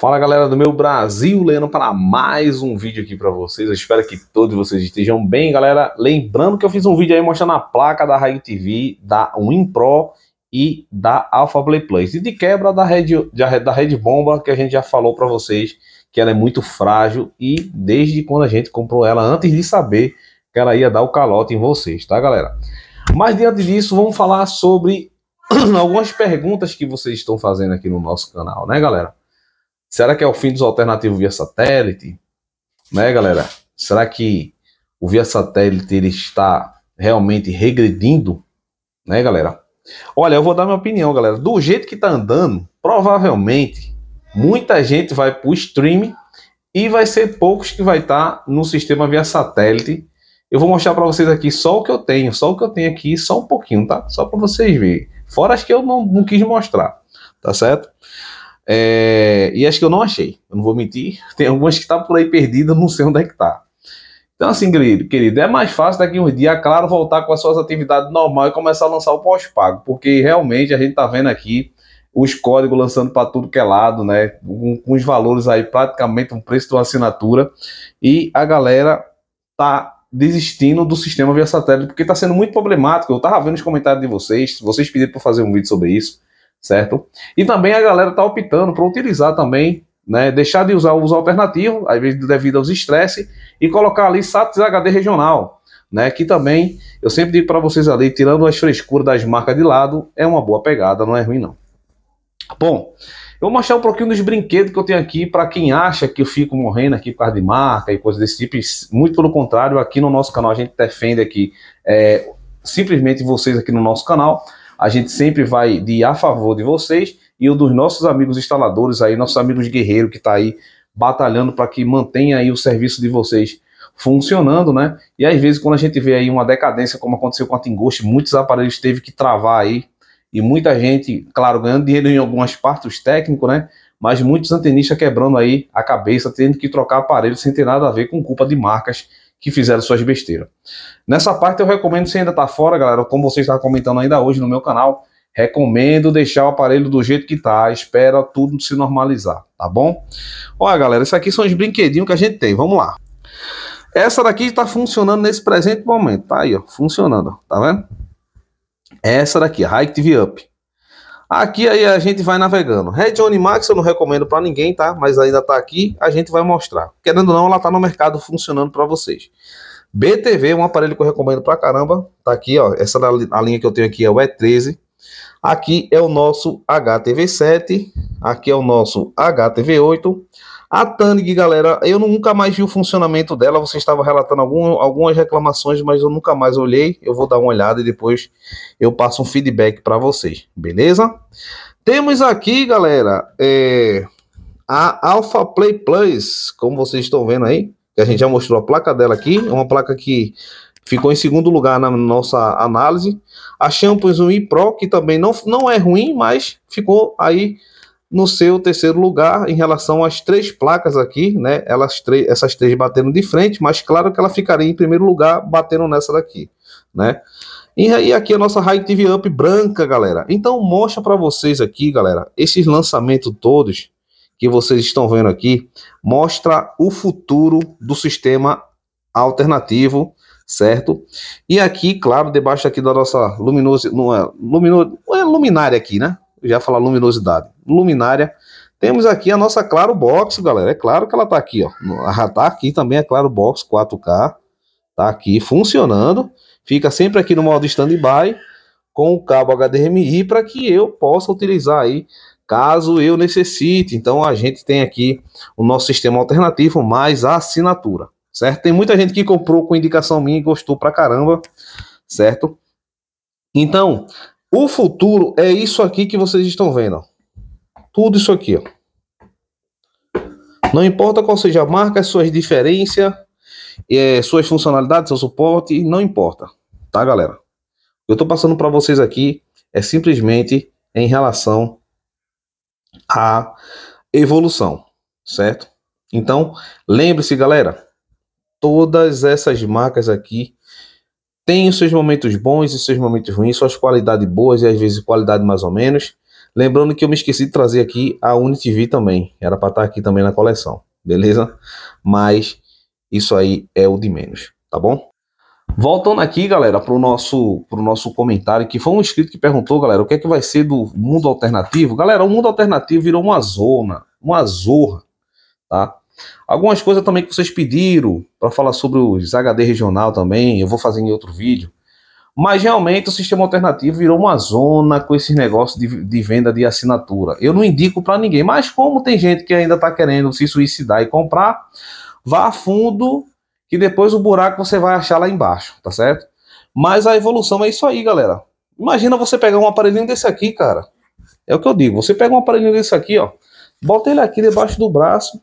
Fala galera do meu Brasil, Leandro para mais um vídeo aqui para vocês. Eu espero que todos vocês estejam bem, galera. Lembrando que eu fiz um vídeo aí mostrando a placa da Raio TV, da WinPro e da Alpha Play Plus. E de quebra da rede, da rede bomba que a gente já falou para vocês que ela é muito frágil e desde quando a gente comprou ela, antes de saber que ela ia dar o calote em vocês, tá galera? Mas diante disso, vamos falar sobre algumas perguntas que vocês estão fazendo aqui no nosso canal, né galera? Será que é o fim dos alternativos via satélite? Né, galera? Será que o via satélite ele está realmente regredindo? Né, galera? Olha, eu vou dar minha opinião, galera. Do jeito que está andando, provavelmente muita gente vai para o streaming e vai ser poucos que vai estar tá no sistema via satélite. Eu vou mostrar para vocês aqui só o que eu tenho, só o que eu tenho aqui, só um pouquinho, tá? Só para vocês verem. Fora as que eu não, não quis mostrar, tá certo? É, e acho que eu não achei, eu não vou mentir. Tem algumas que tá por aí perdidas, não sei onde é que tá. Então, assim, querido, querido, é mais fácil daqui a uns dias, claro, voltar com as suas atividades normais e começar a lançar o pós-pago, porque realmente a gente tá vendo aqui os códigos lançando para tudo que é lado, né? Com, com, os valores aí, praticamente um preço de uma assinatura. E a galera tá desistindo do sistema via satélite, porque está sendo muito problemático. Eu tava vendo os comentários de vocês, vocês pediram para fazer um vídeo sobre isso certo? E também a galera está optando para utilizar também, né, deixar de usar o uso alternativo, às vezes devido aos estresse, e colocar ali SATs HD regional, né, que também, eu sempre digo para vocês ali, tirando as frescuras das marcas de lado, é uma boa pegada, não é ruim não. Bom, eu vou mostrar um pouquinho dos brinquedos que eu tenho aqui para quem acha que eu fico morrendo aqui por causa de marca e coisas desse tipo. Muito pelo contrário, aqui no nosso canal a gente defende aqui é, simplesmente vocês aqui no nosso canal a gente sempre vai de a favor de vocês e o dos nossos amigos instaladores aí, nossos amigos guerreiro que está aí batalhando para que mantenha aí o serviço de vocês funcionando, né? E às vezes quando a gente vê aí uma decadência, como aconteceu com a Tingoste, muitos aparelhos teve que travar aí e muita gente, claro, ganhando dinheiro em algumas partes técnico, né? Mas muitos antenistas quebrando aí a cabeça, tendo que trocar aparelho sem ter nada a ver com culpa de marcas que fizeram suas besteiras. Nessa parte eu recomendo, se ainda está fora, galera, como vocês estão comentando ainda hoje no meu canal, recomendo deixar o aparelho do jeito que está, espera tudo se normalizar, tá bom? Olha, galera, isso aqui são os brinquedinhos que a gente tem, vamos lá. Essa daqui está funcionando nesse presente momento, tá aí, ó, funcionando, tá vendo? Essa daqui, High TV Up. Aqui aí a gente vai navegando. Red Max eu não recomendo para ninguém, tá? Mas ainda tá aqui, a gente vai mostrar. Querendo ou não, ela tá no mercado funcionando para vocês. BTV, um aparelho que eu recomendo para caramba. Tá aqui, ó. Essa a linha que eu tenho aqui é o E13. Aqui é o nosso HTV7, aqui é o nosso HTV8. A Tanig, galera, eu nunca mais vi o funcionamento dela. Você estava relatando algum, algumas reclamações, mas eu nunca mais olhei. Eu vou dar uma olhada e depois eu passo um feedback para vocês, beleza? Temos aqui, galera, é, a Alpha Play Plus, como vocês estão vendo aí, que a gente já mostrou a placa dela aqui, é uma placa que ficou em segundo lugar na nossa análise. A Champions 1 Pro, que também não, não é ruim, mas ficou aí no seu terceiro lugar em relação às três placas aqui, né? Elas três, essas três batendo de frente, mas claro que ela ficaria em primeiro lugar batendo nessa daqui, né? E, aí aqui a nossa High TV Up branca, galera. Então mostra para vocês aqui, galera, esses lançamentos todos que vocês estão vendo aqui, mostra o futuro do sistema alternativo, certo? E aqui, claro, debaixo aqui da nossa luminosa, não é, lumino, é luminária aqui, né? já falar luminosidade. Luminária. Temos aqui a nossa Claro Box, galera. É claro que ela tá aqui, ó. está tá aqui também a Claro Box 4K. Tá aqui funcionando. Fica sempre aqui no modo standby com o cabo HDMI para que eu possa utilizar aí caso eu necessite. Então a gente tem aqui o nosso sistema alternativo mais a assinatura, certo? Tem muita gente que comprou com indicação minha e gostou pra caramba, certo? Então, o futuro é isso aqui que vocês estão vendo. Ó. Tudo isso aqui. Ó. Não importa qual seja a marca, suas diferenças, é, eh, suas funcionalidades, seu suporte, não importa. Tá, galera? Eu estou passando para vocês aqui é simplesmente em relação à evolução, certo? Então, lembre-se, galera, todas essas marcas aqui tem os seus momentos bons e os seus momentos ruins, suas qualidades boas e às vezes qualidade mais ou menos. Lembrando que eu me esqueci de trazer aqui a V também, era para estar tá aqui também na coleção, beleza? Mas isso aí é o de menos, tá bom? Voltando aqui, galera, para o nosso, pro nosso comentário, que foi um inscrito que perguntou, galera, o que é que vai ser do mundo alternativo? Galera, o mundo alternativo virou uma zona, uma zorra, tá? Algumas coisas também que vocês pediram para falar sobre os HD regional também, eu vou fazer em outro vídeo. Mas realmente o sistema alternativo virou uma zona com esses negócios de, de venda de assinatura. Eu não indico para ninguém, mas como tem gente que ainda está querendo se suicidar e comprar, vá a fundo que depois o buraco você vai achar lá embaixo, tá certo? Mas a evolução é isso aí, galera. Imagina você pegar um aparelhinho desse aqui, cara. É o que eu digo. Você pega um aparelhinho desse aqui, ó. Bota ele aqui debaixo do braço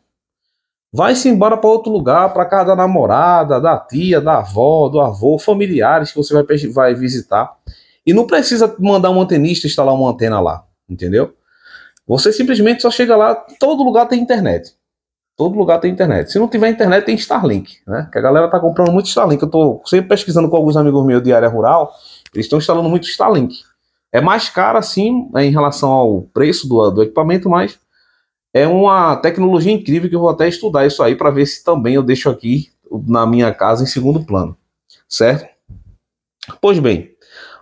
Vai-se embora para outro lugar, para casa da namorada, da tia, da avó, do avô, familiares que você vai, vai visitar. E não precisa mandar um antenista instalar uma antena lá, entendeu? Você simplesmente só chega lá, todo lugar tem internet. Todo lugar tem internet. Se não tiver internet, tem Starlink, né? Que a galera tá comprando muito Starlink. Eu tô sempre pesquisando com alguns amigos meus de área rural, eles estão instalando muito Starlink. É mais caro, assim, em relação ao preço do, do equipamento, mas é uma tecnologia incrível que eu vou até estudar isso aí para ver se também eu deixo aqui na minha casa em segundo plano, certo? Pois bem,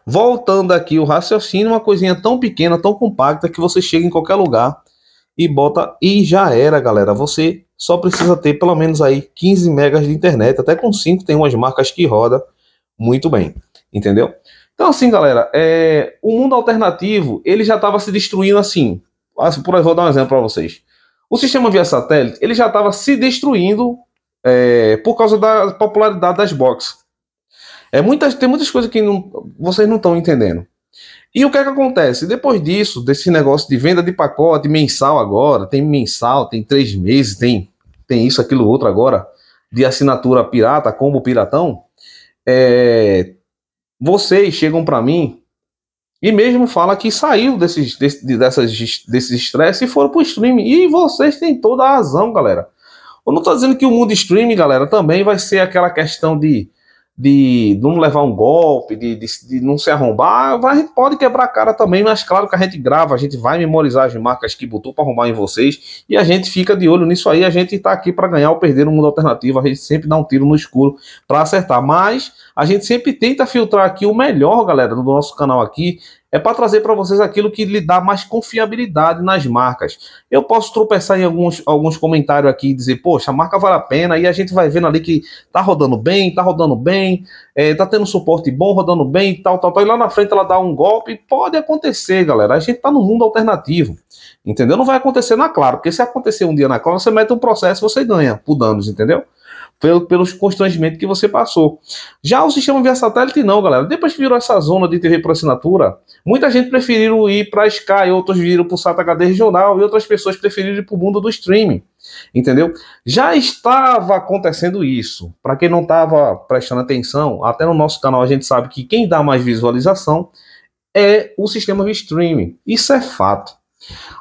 voltando aqui o raciocínio, uma coisinha tão pequena, tão compacta que você chega em qualquer lugar e bota e já era, galera. Você só precisa ter pelo menos aí 15 megas de internet, até com 5 tem umas marcas que roda muito bem, entendeu? Então assim, galera, é, o mundo alternativo, ele já estava se destruindo assim. Por vou dar um exemplo para vocês. O sistema via satélite ele já estava se destruindo é, por causa da popularidade das boxes. É, muitas, tem muitas coisas que não, vocês não estão entendendo. E o que é que acontece? Depois disso, desse negócio de venda de pacote mensal agora, tem mensal, tem três meses, tem, tem isso, aquilo, outro agora, de assinatura pirata, combo piratão, é, vocês chegam para mim e mesmo fala que saiu desses, desse, dessas, desses estresse e foram pro streaming. E vocês têm toda a razão, galera. Eu não tô dizendo que o mundo streaming, galera, também vai ser aquela questão de de não levar um golpe, de, de, de não se arrombar, vai, pode quebrar a cara também, mas claro que a gente grava, a gente vai memorizar as marcas que botou para arrombar em vocês e a gente fica de olho nisso aí. A gente está aqui para ganhar ou perder no mundo alternativo, a gente sempre dá um tiro no escuro para acertar, mas a gente sempre tenta filtrar aqui o melhor, galera, do nosso canal aqui é para trazer para vocês aquilo que lhe dá mais confiabilidade nas marcas. Eu posso tropeçar em alguns, alguns comentários aqui e dizer, poxa, a marca vale a pena, e a gente vai vendo ali que tá rodando bem, tá rodando bem, é, tá tendo suporte bom, rodando bem, tal, tal, tal, e lá na frente ela dá um golpe, pode acontecer, galera, a gente tá no mundo alternativo, entendeu? Não vai acontecer na Claro, porque se acontecer um dia na Claro, você mete um processo, você ganha por danos, entendeu? pelo, pelos constrangimentos que você passou. Já o sistema via satélite, não, galera. Depois que virou essa zona de TV por assinatura, muita gente preferiu ir para Sky, outros viram para o SAT HD regional e outras pessoas preferiram ir para o mundo do streaming. Entendeu? Já estava acontecendo isso. Para quem não estava prestando atenção, até no nosso canal a gente sabe que quem dá mais visualização é o sistema de streaming. Isso é fato.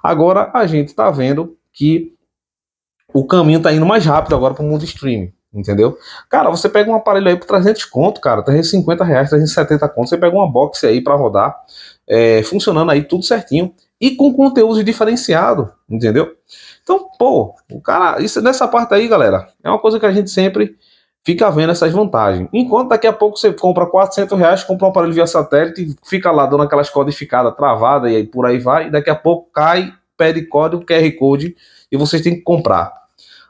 Agora a gente está vendo que o caminho está indo mais rápido agora para o mundo streaming entendeu? Cara, você pega um aparelho aí por 300 conto, cara, 350 reais, 370 conto, você pega uma box aí para rodar, é, funcionando aí tudo certinho e com conteúdo diferenciado, entendeu? Então, pô, o cara, isso nessa parte aí, galera, é uma coisa que a gente sempre fica vendo essas vantagens. Enquanto daqui a pouco você compra 400 reais, compra um aparelho via satélite, fica lá dando aquelas codificadas travada e aí por aí vai, e daqui a pouco cai, pede código, QR Code e vocês têm que comprar.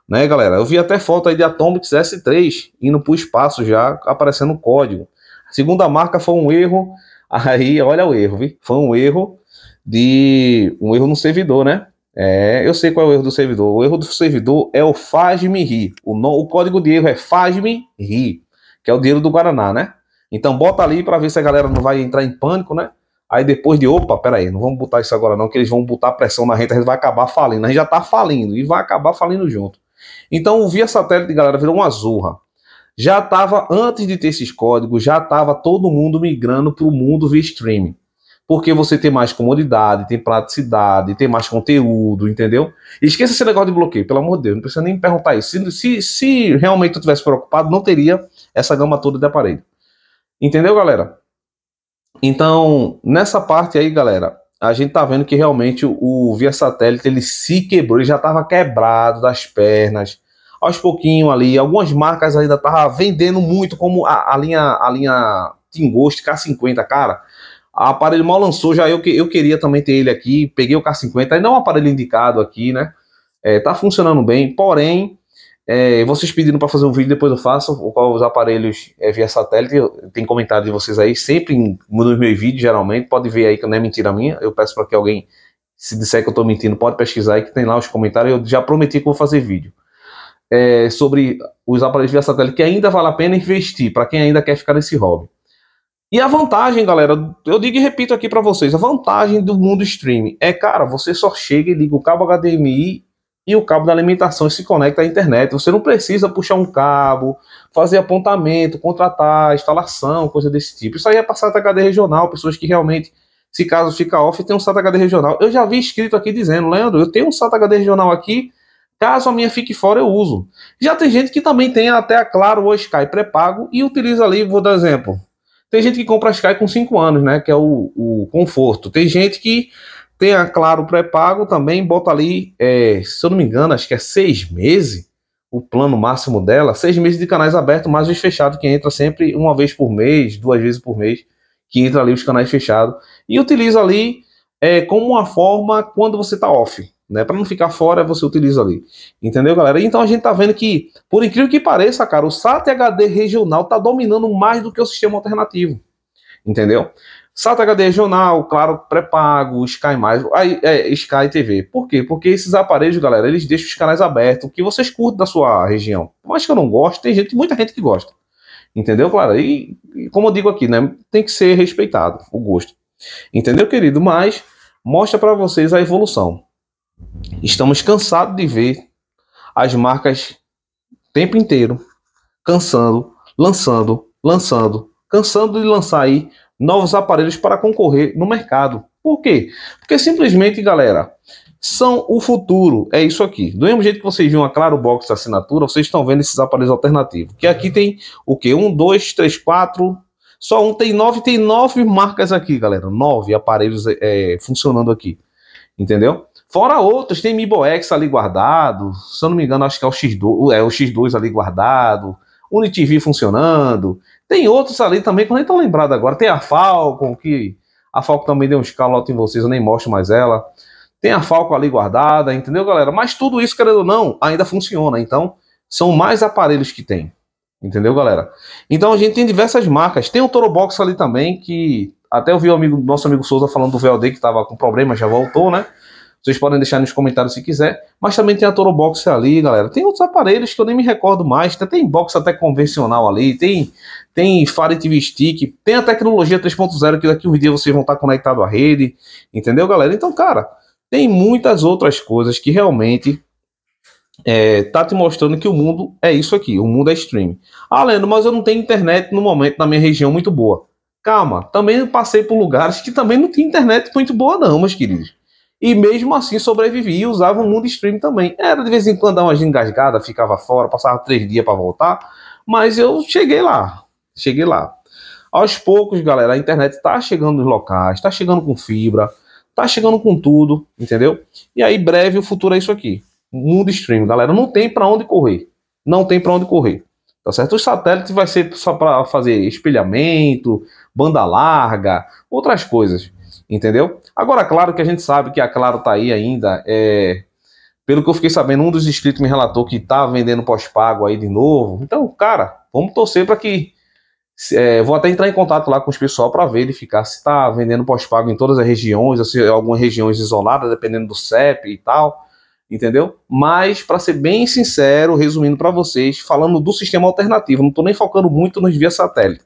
Né, galera? Eu vi até foto aí de Atomics S3 indo para o espaço já, aparecendo o código. A segunda marca foi um erro, aí olha o erro, viu? Foi um erro de um erro no servidor, né? É, eu sei qual é o erro do servidor. O erro do servidor é o faz-me rir. O, no, o código de erro é faz-me rir, que é o dinheiro do Guaraná, né? Então bota ali para ver se a galera não vai entrar em pânico, né? Aí depois de, opa, peraí, não vamos botar isso agora não, que eles vão botar pressão na gente a gente vai acabar falindo. A gente já tá falindo e vai acabar falindo junto. Então o Via Satélite, galera, virou uma zorra. Já estava, antes de ter esses códigos, já estava todo mundo migrando para o mundo via streaming. Porque você tem mais comodidade, tem praticidade, tem mais conteúdo, entendeu? E esqueça esse negócio de bloqueio, pelo amor de Deus, não precisa nem perguntar isso. Se, se, se realmente eu tivesse preocupado, não teria essa gama toda de aparelho. Entendeu, galera? Então, nessa parte aí, galera, a gente tá vendo que realmente o, o Via Satélite ele se quebrou, ele já estava quebrado das pernas. Aos pouquinho ali, algumas marcas ainda tava vendendo muito, como a, a linha a linha Tingost K50, cara. A aparelho mal lançou, já eu, eu queria também ter ele aqui, peguei o K50, ainda é um aparelho indicado aqui, né? É, tá funcionando bem, porém, é, vocês pediram para fazer um vídeo, depois eu faço, o qual os aparelhos é via satélite. Tem comentário de vocês aí, sempre nos meus vídeos, geralmente. Pode ver aí que não é mentira minha. Eu peço para que alguém, se disser que eu estou mentindo, pode pesquisar aí que tem lá os comentários. Eu já prometi que vou fazer vídeo é, sobre os aparelhos via satélite, que ainda vale a pena investir, para quem ainda quer ficar nesse hobby. E a vantagem, galera, eu digo e repito aqui para vocês, a vantagem do mundo streaming é, cara, você só chega e liga o cabo HDMI e o cabo da alimentação se conecta à internet. Você não precisa puxar um cabo, fazer apontamento, contratar, instalação, coisa desse tipo. Isso aí é para SATA HD regional, pessoas que realmente, se caso fica off, tem um SATA HD regional. Eu já vi escrito aqui dizendo, Leandro, eu tenho um SATA HD regional aqui, caso a minha fique fora, eu uso. Já tem gente que também tem até a Claro ou Sky pré-pago e utiliza ali, vou dar exemplo. Tem gente que compra a Sky com 5 anos, né? Que é o, o conforto. Tem gente que tem a Claro pré-pago também, bota ali, é, se eu não me engano, acho que é seis meses o plano máximo dela, seis meses de canais abertos, mais os fechados, que entra sempre uma vez por mês, duas vezes por mês, que entra ali os canais fechados. E utiliza ali é, como uma forma quando você está off. Né, para não ficar fora, você utiliza ali. Entendeu, galera? Então a gente tá vendo que, por incrível que pareça, cara, o SAT HD regional tá dominando mais do que o sistema alternativo. Entendeu? SATA HD regional, claro, pré-pago, Sky+, mais, aí, é, Sky TV. Por quê? Porque esses aparelhos, galera, eles deixam os canais abertos, que vocês curtem da sua região. Mas que eu não gosto, tem gente, muita gente que gosta. Entendeu, claro? E, e como eu digo aqui, né, tem que ser respeitado o gosto. Entendeu, querido? Mas mostra para vocês a evolução. Estamos cansados de ver as marcas tempo inteiro cansando, lançando, lançando, cansando de lançar aí novos aparelhos para concorrer no mercado. Por quê? Porque simplesmente, galera, são o futuro. É isso aqui. Do mesmo jeito que vocês viram a Claro Box assinatura, vocês estão vendo esses aparelhos alternativos. Que aqui tem o que? Um, dois, três, quatro. Só um tem nove, tem nove marcas aqui, galera. Nove aparelhos é, funcionando aqui. Entendeu? Fora outros, tem Box ali guardado. Se eu não me engano, acho que é o X2, é o X2 ali guardado. Unity V funcionando. Tem outros ali também que eu nem tô lembrado agora. Tem a Falcon, que a Falcon também deu um escalote em vocês, eu nem mostro mais ela. Tem a Falcon ali guardada, entendeu, galera? Mas tudo isso, querendo ou não, ainda funciona. Então, são mais aparelhos que tem. Entendeu, galera? Então a gente tem diversas marcas. Tem o Toro Box ali também, que até eu vi o amigo, nosso amigo Souza falando do VLD que estava com problema, já voltou, né? Vocês podem deixar nos comentários se quiser. Mas também tem a Toro Box ali, galera. Tem outros aparelhos que eu nem me recordo mais. Tem, tá? tem box até convencional ali. Tem, tem Fire TV Stick. Tem a tecnologia 3.0 que daqui uns dias vocês vão estar tá conectados à rede. Entendeu, galera? Então, cara, tem muitas outras coisas que realmente é, tá te mostrando que o mundo é isso aqui. O mundo é streaming. Ah, Leandro, mas eu não tenho internet no momento na minha região muito boa. Calma, também passei por lugares que também não tinha internet muito boa, não, meus queridos. E mesmo assim sobrevivi e usava o mundo stream também. Era de vez em quando dar uma engasgada, ficava fora, passava três dias para voltar. Mas eu cheguei lá. Cheguei lá. Aos poucos, galera, a internet está chegando nos locais, está chegando com fibra, está chegando com tudo, entendeu? E aí, breve, o futuro é isso aqui. Mundo stream, galera. Não tem para onde correr. Não tem para onde correr. Tá certo? Os satélites vai ser só para fazer espelhamento, banda larga, outras coisas, entendeu? Agora, claro que a gente sabe que a Claro está aí ainda. É, pelo que eu fiquei sabendo, um dos inscritos me relatou que tá vendendo pós-pago aí de novo. Então, cara, vamos torcer para que. É, vou até entrar em contato lá com os pessoal para verificar se está vendendo pós-pago em todas as regiões, ou se é algumas regiões isoladas, dependendo do CEP e tal. Entendeu? Mas, para ser bem sincero, resumindo para vocês, falando do sistema alternativo, não estou nem focando muito nos via satélite.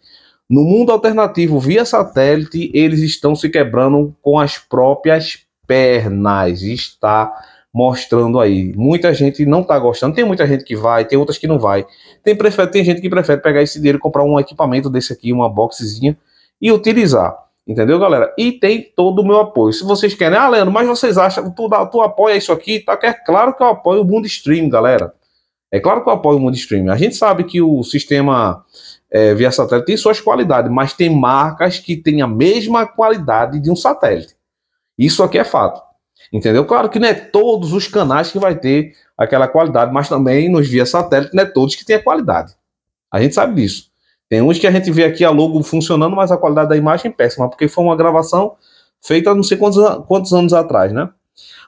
No mundo alternativo via satélite, eles estão se quebrando com as próprias pernas. Está mostrando aí. Muita gente não está gostando. Tem muita gente que vai, tem outras que não vai. Tem, prefere, tem gente que prefere pegar esse dinheiro e comprar um equipamento desse aqui, uma boxezinha e utilizar. Entendeu, galera? E tem todo o meu apoio. Se vocês querem, ah, Leandro, mas vocês acham, tu, tu apoia isso aqui? Tá? É claro que eu apoio o mundo stream, galera. É claro que eu apoio o mundo stream. A gente sabe que o sistema é, via satélite tem suas qualidades, mas tem marcas que têm a mesma qualidade de um satélite. Isso aqui é fato. Entendeu? Claro que não é todos os canais que vai ter aquela qualidade, mas também nos via satélite não é todos que têm a qualidade. A gente sabe disso. Tem uns que a gente vê aqui a logo funcionando, mas a qualidade da imagem é péssima, porque foi uma gravação feita não sei quantos, quantos anos atrás, né?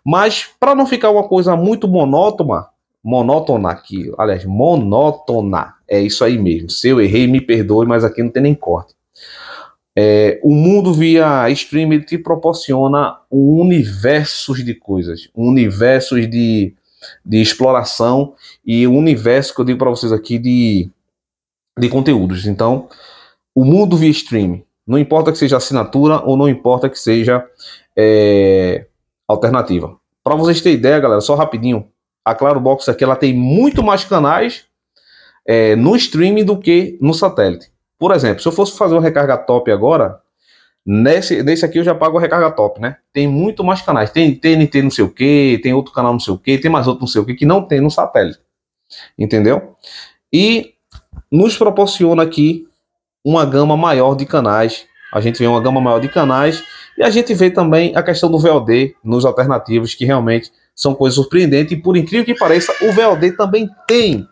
Mas para não ficar uma coisa muito monótona, monótona aqui, aliás, monótona, é isso aí mesmo. Se eu errei, me perdoe, mas aqui não tem nem corte. É, o mundo via streaming te proporciona um universos de coisas, um universos de, de exploração e um universo que eu digo para vocês aqui de, de conteúdos. Então, o mundo via streaming, não importa que seja assinatura ou não importa que seja é, alternativa. Para vocês terem ideia, galera, só rapidinho, a Claro Box aqui ela tem muito mais canais é, no streaming do que no satélite. Por exemplo, se eu fosse fazer uma recarga top agora, nesse, nesse aqui eu já pago a recarga top, né? Tem muito mais canais. Tem TNT não sei o que, tem outro canal não sei o que, tem mais outro não sei o que que não tem no satélite. Entendeu? E nos proporciona aqui uma gama maior de canais. A gente vê uma gama maior de canais e a gente vê também a questão do VOD nos alternativos que realmente são coisas surpreendentes. E por incrível que pareça, o VOD também tem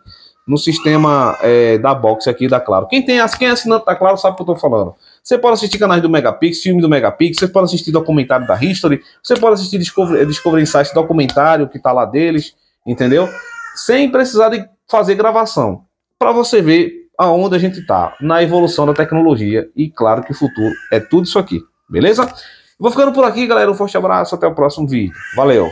no sistema é, da box aqui da Claro. Quem tem, quem é assinante da Claro sabe o que eu estou falando. Você pode assistir canais do Megapix, filme do Megapix, você pode assistir documentário da History, você pode assistir Discovery, eh, Discovery Insights documentário que tá lá deles, entendeu? Sem precisar de fazer gravação. Para você ver aonde a gente está na evolução da tecnologia e claro que o futuro é tudo isso aqui, beleza? Vou ficando por aqui, galera. Um forte abraço, até o próximo vídeo. Valeu!